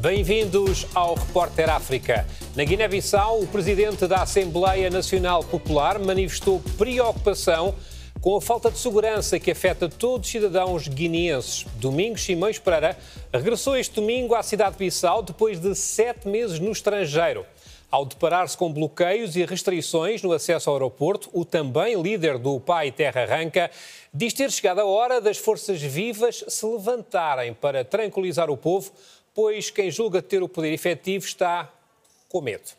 Bem-vindos ao Repórter África. Na Guiné-Bissau, o presidente da Assembleia Nacional Popular manifestou preocupação com a falta de segurança que afeta todos os cidadãos guineenses. Domingos Simões Pereira regressou este domingo à cidade de Bissau depois de sete meses no estrangeiro. Ao deparar-se com bloqueios e restrições no acesso ao aeroporto, o também líder do Pai Terra Arranca diz ter chegado a hora das forças vivas se levantarem para tranquilizar o povo pois quem julga ter o poder efetivo está com medo.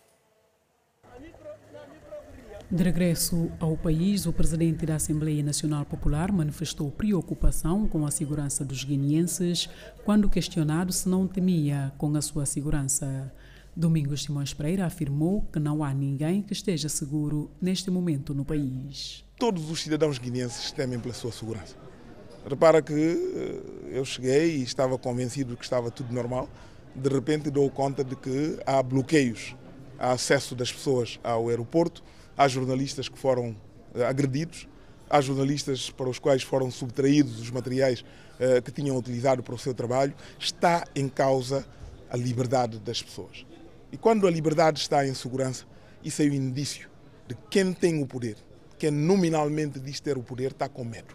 De regresso ao país, o presidente da Assembleia Nacional Popular manifestou preocupação com a segurança dos guineenses quando questionado se não temia com a sua segurança. Domingos Simões Pereira afirmou que não há ninguém que esteja seguro neste momento no país. Todos os cidadãos guineenses temem pela sua segurança. Repara que eh, eu cheguei e estava convencido que estava tudo normal. De repente dou conta de que há bloqueios a acesso das pessoas ao aeroporto, há jornalistas que foram eh, agredidos, há jornalistas para os quais foram subtraídos os materiais eh, que tinham utilizado para o seu trabalho. Está em causa a liberdade das pessoas. E quando a liberdade está em segurança, isso é o um indício de quem tem o poder, quem nominalmente diz ter o poder, está com medo.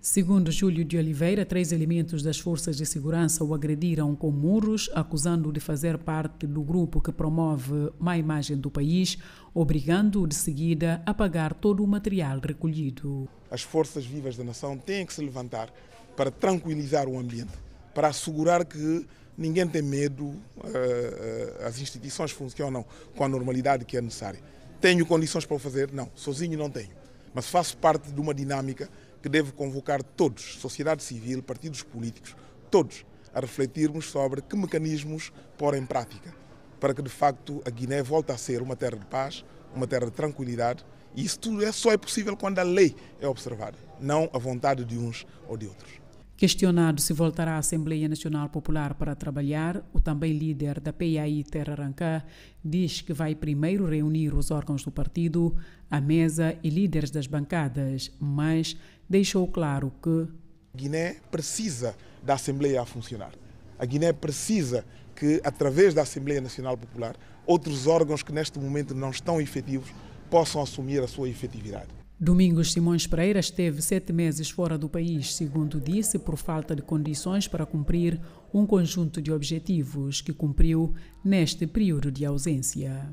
Segundo Júlio de Oliveira, três elementos das forças de segurança o agrediram com murros, acusando-o de fazer parte do grupo que promove má imagem do país, obrigando-o de seguida a pagar todo o material recolhido. As forças vivas da nação têm que se levantar para tranquilizar o ambiente, para assegurar que ninguém tem medo, eh, eh, as instituições funcionam com a normalidade que é necessária. Tenho condições para o fazer? Não, sozinho não tenho, mas faço parte de uma dinâmica que deve convocar todos, sociedade civil, partidos políticos, todos, a refletirmos sobre que mecanismos pôr em prática para que de facto a Guiné volte a ser uma terra de paz, uma terra de tranquilidade. E isso tudo é só é possível quando a lei é observada, não a vontade de uns ou de outros. Questionado se voltará à Assembleia Nacional Popular para trabalhar, o também líder da PAI Terra Rancã diz que vai primeiro reunir os órgãos do partido, a mesa e líderes das bancadas, mas deixou claro que Guiné precisa da Assembleia a funcionar. A Guiné precisa que, através da Assembleia Nacional Popular, outros órgãos que neste momento não estão efetivos possam assumir a sua efetividade. Domingos Simões Pereira esteve sete meses fora do país, segundo disse, por falta de condições para cumprir um conjunto de objetivos que cumpriu neste período de ausência.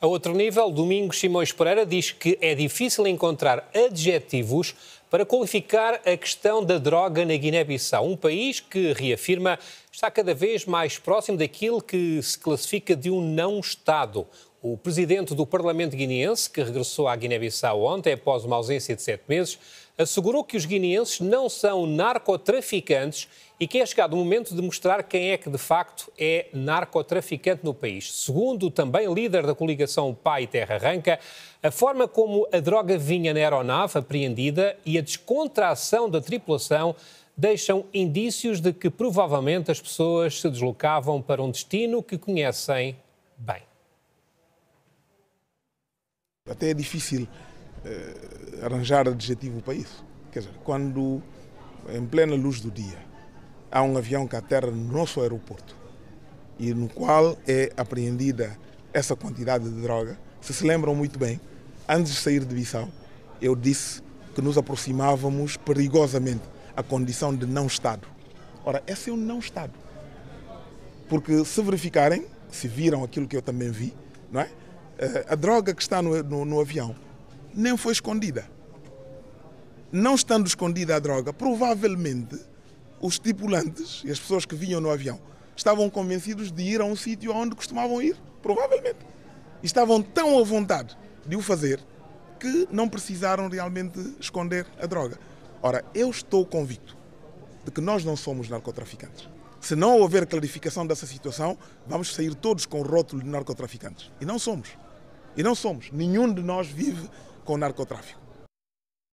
A outro nível, Domingos Simões Pereira diz que é difícil encontrar adjetivos para qualificar a questão da droga na Guiné-Bissau, um país que reafirma está cada vez mais próximo daquilo que se classifica de um não-Estado. O presidente do Parlamento guineense, que regressou à Guiné-Bissau ontem após uma ausência de sete meses, assegurou que os guineenses não são narcotraficantes e que é chegado o momento de mostrar quem é que de facto é narcotraficante no país. Segundo também líder da coligação Pai Terra Ranca, a forma como a droga vinha na aeronave apreendida e a descontração da tripulação deixam indícios de que provavelmente as pessoas se deslocavam para um destino que conhecem bem. Até é difícil eh, arranjar adjetivo para isso. Quer dizer, quando, em plena luz do dia, há um avião que aterra no nosso aeroporto e no qual é apreendida essa quantidade de droga, se se lembram muito bem, antes de sair de Bissau, eu disse que nos aproximávamos perigosamente a condição de não Estado. Ora, esse é um não Estado. Porque se verificarem, se viram aquilo que eu também vi, não é? Eh, a droga que está no, no, no avião nem foi escondida. Não estando escondida a droga, provavelmente os tripulantes e as pessoas que vinham no avião estavam convencidos de ir a um sítio onde costumavam ir, provavelmente. E estavam tão à vontade de o fazer que não precisaram realmente esconder a droga. Ora, eu estou convicto de que nós não somos narcotraficantes. Se não houver clarificação dessa situação, vamos sair todos com o rótulo de narcotraficantes. E não somos. E não somos. Nenhum de nós vive com narcotráfico.